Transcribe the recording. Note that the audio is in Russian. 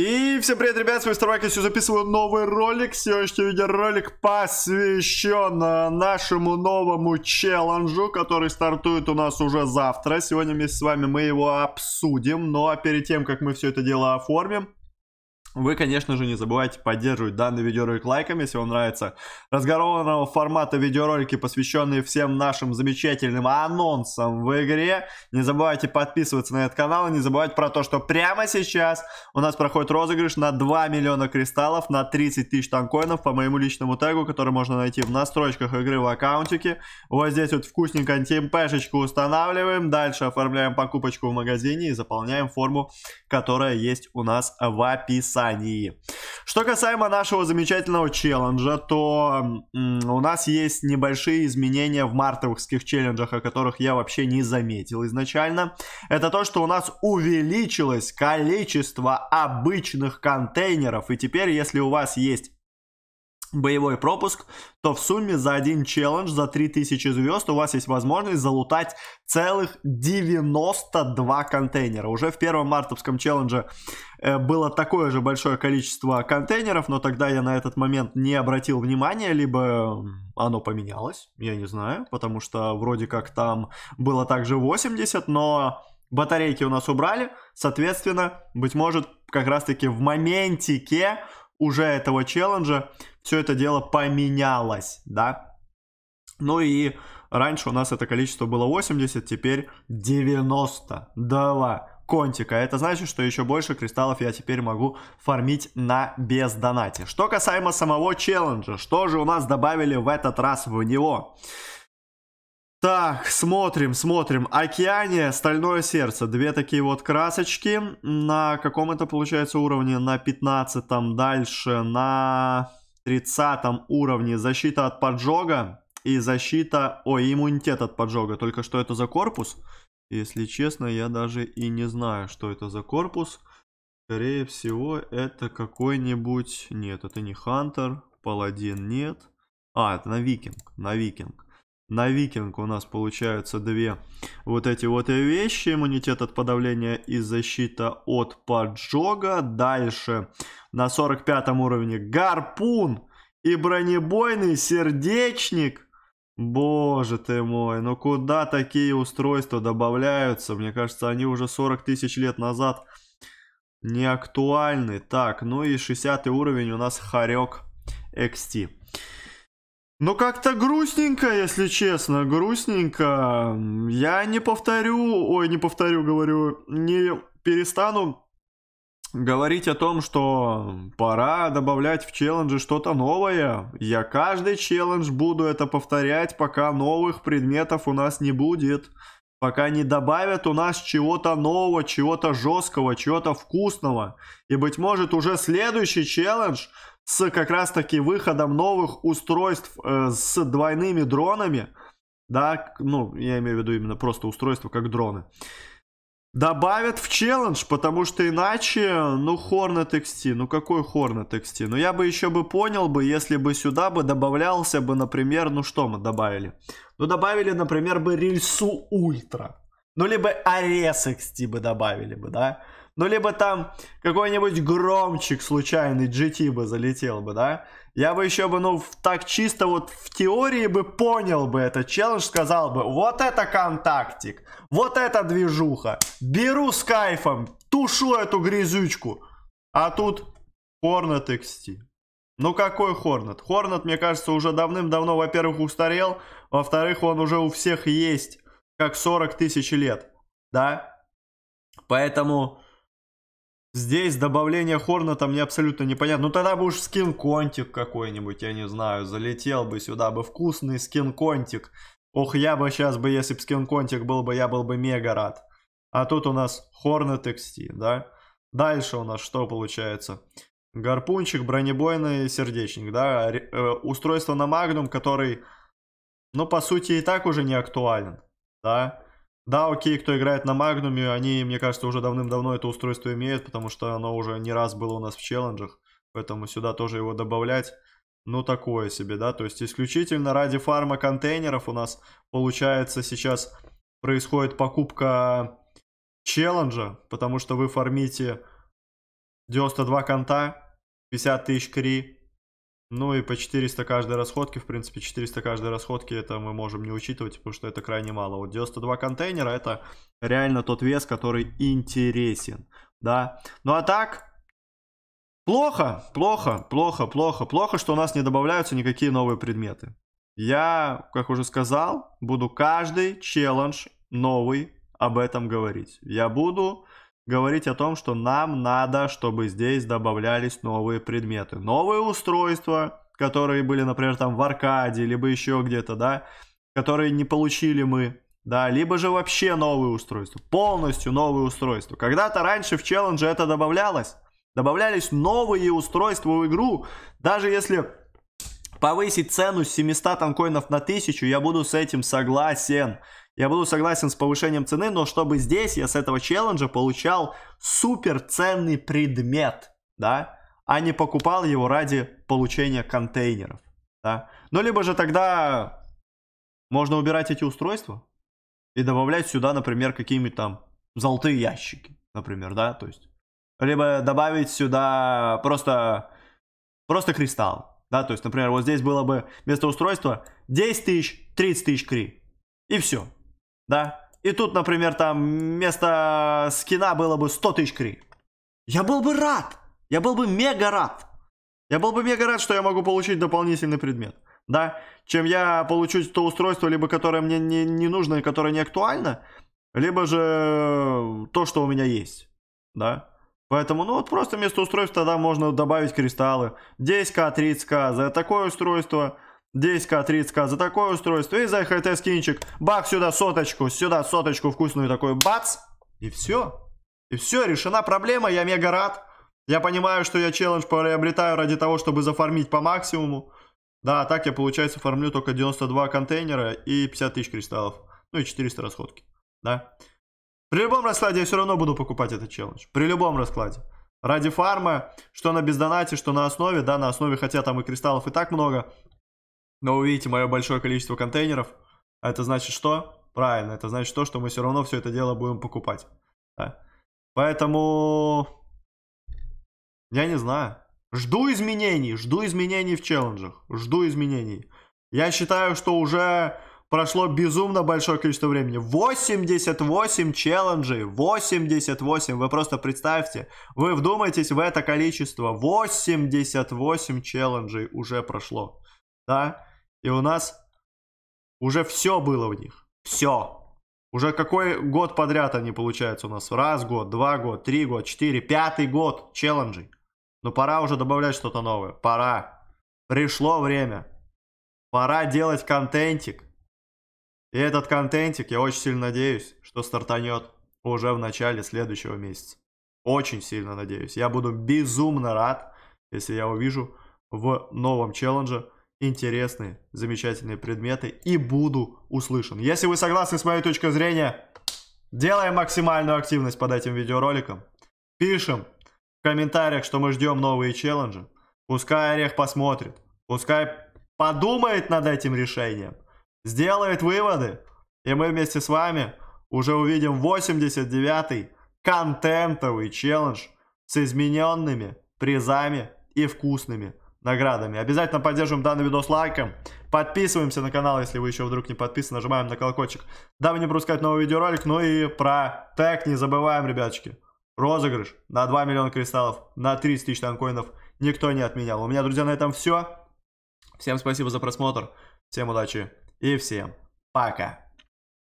И всем привет, ребят, с вами Старвак, я записываю новый ролик. Сегодняшний видеоролик посвящен э, нашему новому челленджу, который стартует у нас уже завтра. Сегодня вместе с вами мы его обсудим, но ну, а перед тем, как мы все это дело оформим, вы, конечно же, не забывайте поддерживать данный видеоролик лайком, если вам нравится разгорованного формата видеоролики, посвященные всем нашим замечательным анонсам в игре. Не забывайте подписываться на этот канал и не забывайте про то, что прямо сейчас у нас проходит розыгрыш на 2 миллиона кристаллов, на 30 тысяч танкоинов по моему личному тегу, который можно найти в настройках игры в аккаунтике. Вот здесь вот вкусненько тимпешечку устанавливаем, дальше оформляем покупочку в магазине и заполняем форму, которая есть у нас в описании описании. Что касаемо нашего замечательного челленджа, то у нас есть небольшие изменения в мартовских челленджах, о которых я вообще не заметил изначально. Это то, что у нас увеличилось количество обычных контейнеров. И теперь, если у вас есть боевой пропуск, то в сумме за один челлендж, за 3000 звезд у вас есть возможность залутать целых 92 контейнера. Уже в первом мартовском челлендже э, было такое же большое количество контейнеров, но тогда я на этот момент не обратил внимания, либо оно поменялось, я не знаю, потому что вроде как там было также 80, но батарейки у нас убрали, соответственно, быть может, как раз-таки в моментике уже этого челленджа все это дело поменялось, да. Ну и раньше у нас это количество было 80, теперь 92 контика. А это значит, что еще больше кристаллов я теперь могу фармить на бездонате. Что касаемо самого челленджа, что же у нас добавили в этот раз в него? Так, смотрим, смотрим. Океане, стальное сердце. Две такие вот красочки. На каком это получается уровне? На 15 дальше. На 30 уровне защита от поджога. И защита... Ой, иммунитет от поджога. Только что это за корпус? Если честно, я даже и не знаю, что это за корпус. Скорее всего, это какой-нибудь... Нет, это не Хантер. Паладин нет. А, это на Викинг. На Викинг на викинг у нас получаются две вот эти вот вещи. Иммунитет от подавления и защита от поджога. Дальше на 45 уровне гарпун и бронебойный сердечник. Боже ты мой, ну куда такие устройства добавляются? Мне кажется, они уже 40 тысяч лет назад не актуальны. Так, ну и 60 уровень у нас Харек XT. Но ну, как-то грустненько, если честно, грустненько. Я не повторю, ой, не повторю, говорю, не перестану говорить о том, что пора добавлять в челленджи что-то новое. Я каждый челлендж буду это повторять, пока новых предметов у нас не будет. Пока не добавят у нас чего-то нового, чего-то жесткого, чего-то вкусного. И быть может уже следующий челлендж с как раз-таки выходом новых устройств э, с двойными дронами, да, ну, я имею в виду именно просто устройства как дроны, добавят в челлендж, потому что иначе, ну, Hornet XT, ну, какой Hornet XT? Ну, я бы еще бы понял бы, если бы сюда бы добавлялся бы, например, ну, что мы добавили? Ну, добавили, например, бы рельсу Ультра. Ну, либо Арес XT бы добавили бы, да? Ну, либо там какой-нибудь громчик случайный GT бы залетел бы, да? Я бы еще бы, ну, так чисто вот в теории бы понял бы этот челлендж, сказал бы, вот это контактик, вот это движуха, беру с кайфом, тушу эту грязючку. А тут Hornet XT. Ну какой Хорнет? Хорнет, мне кажется, уже давным-давно, во-первых, устарел, во-вторых, он уже у всех есть как 40 тысяч лет, да? Поэтому здесь добавление хорна там мне абсолютно непонятно. Ну тогда бы уж скин-контик какой-нибудь, я не знаю, залетел бы сюда бы вкусный скин-контик. Ох, я бы сейчас бы, если бы скин-контик был бы, я был бы мега рад. А тут у нас Hornet тексти, да? Дальше у нас что получается? Гарпунчик, бронебойный сердечник, да? Э, устройство на Магнум, который, ну, по сути, и так уже не актуален да. Да, окей, кто играет на Магнуме, они, мне кажется, уже давным-давно это устройство имеют, потому что оно уже не раз было у нас в челленджах, поэтому сюда тоже его добавлять, ну, такое себе, да, то есть исключительно ради фарма контейнеров у нас, получается, сейчас происходит покупка челленджа, потому что вы фармите 92 конта, 50 тысяч кри, ну и по 400 каждой расходки, в принципе, 400 каждой расходки это мы можем не учитывать, потому что это крайне мало. Вот 92 контейнера это реально тот вес, который интересен, да. Ну а так, плохо, плохо, плохо, плохо, плохо, что у нас не добавляются никакие новые предметы. Я, как уже сказал, буду каждый челлендж новый об этом говорить. Я буду говорить о том, что нам надо, чтобы здесь добавлялись новые предметы, новые устройства, которые были, например, там в аркаде, либо еще где-то, да, которые не получили мы, да, либо же вообще новые устройства, полностью новые устройства. Когда-то раньше в челлендже это добавлялось, добавлялись новые устройства в игру, даже если повысить цену с 700 там на 1000, я буду с этим согласен я буду согласен с повышением цены, но чтобы здесь я с этого челленджа получал супер ценный предмет, да, а не покупал его ради получения контейнеров, да. Ну, либо же тогда можно убирать эти устройства и добавлять сюда, например, какие-нибудь там золотые ящики, например, да, то есть. Либо добавить сюда просто, просто кристалл, да, то есть, например, вот здесь было бы вместо устройства 10 тысяч, 30 тысяч кри, и все да, и тут, например, там вместо скина было бы 100 тысяч кри. Я был бы рад. Я был бы мега рад. Я был бы мега рад, что я могу получить дополнительный предмет. Да, чем я получу то устройство, либо которое мне не, не нужно и которое не актуально, либо же то, что у меня есть. Да. Поэтому, ну вот просто вместо устройства тогда можно добавить кристаллы. 10к, 30к за такое устройство – 10к, 30к за такое устройство. И за хт скинчик. Бах, сюда соточку, сюда соточку вкусную такой. Бац! И все. И все, решена проблема, я мега рад. Я понимаю, что я челлендж приобретаю ради того, чтобы зафармить по максимуму. Да, а так я, получается, фармлю только 92 контейнера и 50 тысяч кристаллов. Ну и 400 расходки, да. При любом раскладе я все равно буду покупать этот челлендж. При любом раскладе. Ради фарма, что на бездонате, что на основе. Да, на основе, хотя там и кристаллов и так много. Но вы видите мое большое количество контейнеров. А это значит что? Правильно, это значит то, что мы все равно все это дело будем покупать. Да. Поэтому... Я не знаю. Жду изменений, жду изменений в челленджах, жду изменений. Я считаю, что уже прошло безумно большое количество времени. 88 челленджей, 88, вы просто представьте, вы вдумайтесь в это количество, 88 челленджей уже прошло, да? И у нас уже все было в них. Все. Уже какой год подряд они получаются у нас? Раз год, два год, три год, четыре, пятый год челленджей. Но пора уже добавлять что-то новое. Пора. Пришло время. Пора делать контентик. И этот контентик, я очень сильно надеюсь, что стартанет уже в начале следующего месяца. Очень сильно надеюсь. Я буду безумно рад, если я увижу в новом челлендже интересные, замечательные предметы и буду услышан. Если вы согласны с моей точкой зрения, делаем максимальную активность под этим видеороликом. Пишем в комментариях, что мы ждем новые челленджи. Пускай Орех посмотрит, пускай подумает над этим решением, сделает выводы, и мы вместе с вами уже увидим 89-й контентовый челлендж с измененными призами и вкусными наградами. Обязательно поддерживаем данный видос лайком. Подписываемся на канал, если вы еще вдруг не подписаны. Нажимаем на колокольчик, дабы не пропускать новый видеоролик. Ну и про тег не забываем, ребяточки. Розыгрыш на 2 миллиона кристаллов, на 30 тысяч танкоинов. Никто не отменял. У меня, друзья, на этом все. Всем спасибо за просмотр. Всем удачи и всем пока.